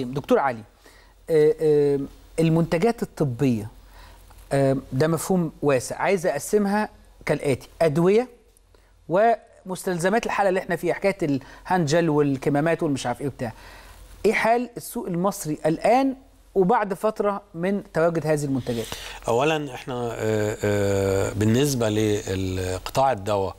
دكتور علي آه، آه، المنتجات الطبيه آه، ده مفهوم واسع عايز اقسمها كالاتي ادويه ومستلزمات الحاله اللي احنا فيها حكايه الهنجل والكمامات والمش عارف ايه وبتاع ايه حال السوق المصري الان وبعد فتره من تواجد هذه المنتجات اولا احنا بالنسبه لقطاع الدواء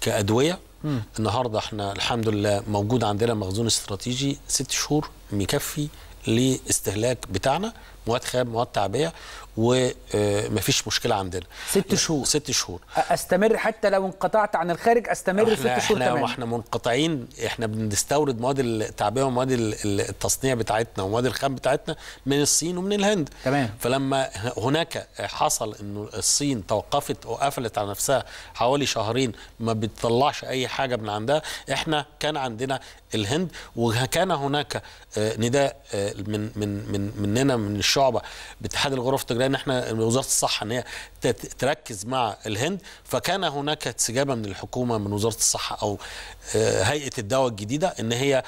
كادويه م. النهارده احنا الحمد لله موجود عندنا مخزون استراتيجي ست شهور مكفي للاستهلاك بتاعنا مواد خام مواد تعبئه ومفيش مشكله عندنا ست شهور ست شهور استمر حتى لو انقطعت عن الخارج استمر ست شهور احنا تمام احنا منقطعين احنا بنستورد مواد التعبئه ومواد التصنيع بتاعتنا ومواد الخام بتاعتنا من الصين ومن الهند تمام فلما هناك حصل انه الصين توقفت وقفلت على نفسها حوالي شهرين ما بتطلعش اي حاجه من عندها احنا كان عندنا الهند وكان هناك آه، نداء آه، من من من مننا من الشعبه باتحاد الغرف التجاريه ان احنا وزاره الصحه ان هي تركز مع الهند فكان هناك استجابه من الحكومه من وزاره الصحه او آه، هيئه الدواء الجديده ان هي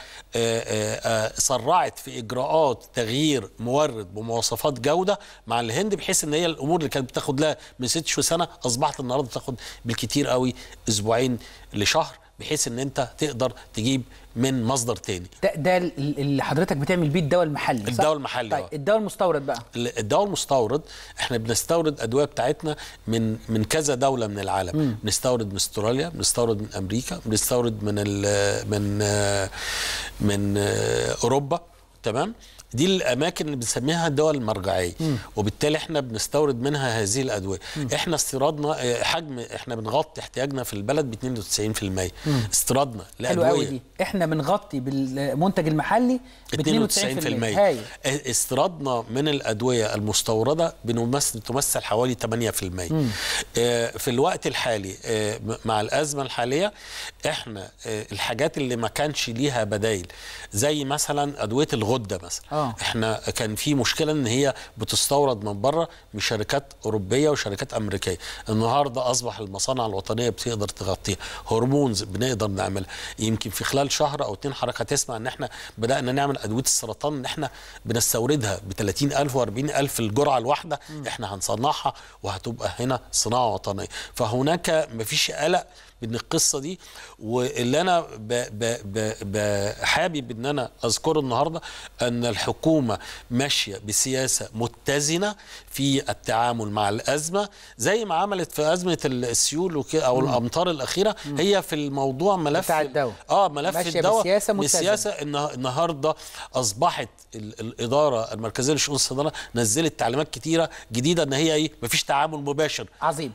سرعت آه، آه، في اجراءات تغيير مورد بمواصفات جوده مع الهند بحيث ان هي الامور اللي كانت بتاخد لها من ست شهور سنه اصبحت النهارده بتاخد بالكثير قوي اسبوعين لشهر بحيث ان انت تقدر تجيب من مصدر تاني ده, ده اللي حضرتك بتعمل بيه الدواء المحلي الدواء المحلي طيب آه. الدواء المستورد بقى الدواء المستورد احنا بنستورد ادويه بتاعتنا من من كذا دوله من العالم مم. بنستورد من استراليا بنستورد من امريكا بنستورد من من آه، من آه، اوروبا تمام دي الاماكن اللي بنسميها الدول المرجعيه مم. وبالتالي احنا بنستورد منها هذه الادويه مم. احنا استيرادنا آه، حجم احنا بنغطي احتياجنا في البلد ب 92% استيرادنا لادويه حلو قوي دي احنا بنغطي بالمنتج المحلي ب 92%, آه، استيرادنا من الادويه المستورده بنمثل تمثل حوالي 8% مم. آه، في الوقت الحالي مع الازمه الحاليه احنا الحاجات اللي ما كانش ليها بدايل زي مثلا ادويه الغرب الغده مثلا أوه. احنا كان في مشكله ان هي بتستورد من بره من شركات اوروبيه وشركات امريكيه النهارده اصبح المصانع الوطنيه بتقدر تغطيها هرمونز بنقدر نعملها يمكن في خلال شهر او اتنين حضرتك هتسمع ان احنا بدانا نعمل ادويه السرطان ان احنا بنستوردها ب 30000 و 40000 الجرعه الواحده احنا هنصنعها وهتبقى هنا صناعه وطنيه فهناك مفيش قلق من القصه دي واللي انا حابب ان انا اذكره النهارده ان الحكومه ماشيه بسياسه متزنه في التعامل مع الازمه زي ما عملت في ازمه السيول او الامطار الاخيره هي في الموضوع ملف بتاع الدواء اه ملف ماشية الدواء بسياسه متزنه بسياسه النهارده اصبحت الاداره المركزيه لشؤون الصيدله نزلت تعليمات كتيره جديده ان هي ايه مفيش تعامل مباشر عظيم